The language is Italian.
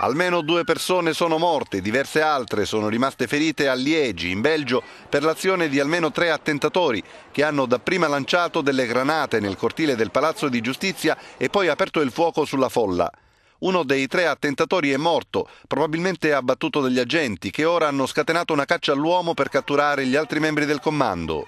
Almeno due persone sono morte, diverse altre sono rimaste ferite a Liegi, in Belgio, per l'azione di almeno tre attentatori che hanno dapprima lanciato delle granate nel cortile del Palazzo di Giustizia e poi aperto il fuoco sulla folla. Uno dei tre attentatori è morto, probabilmente abbattuto dagli agenti, che ora hanno scatenato una caccia all'uomo per catturare gli altri membri del comando.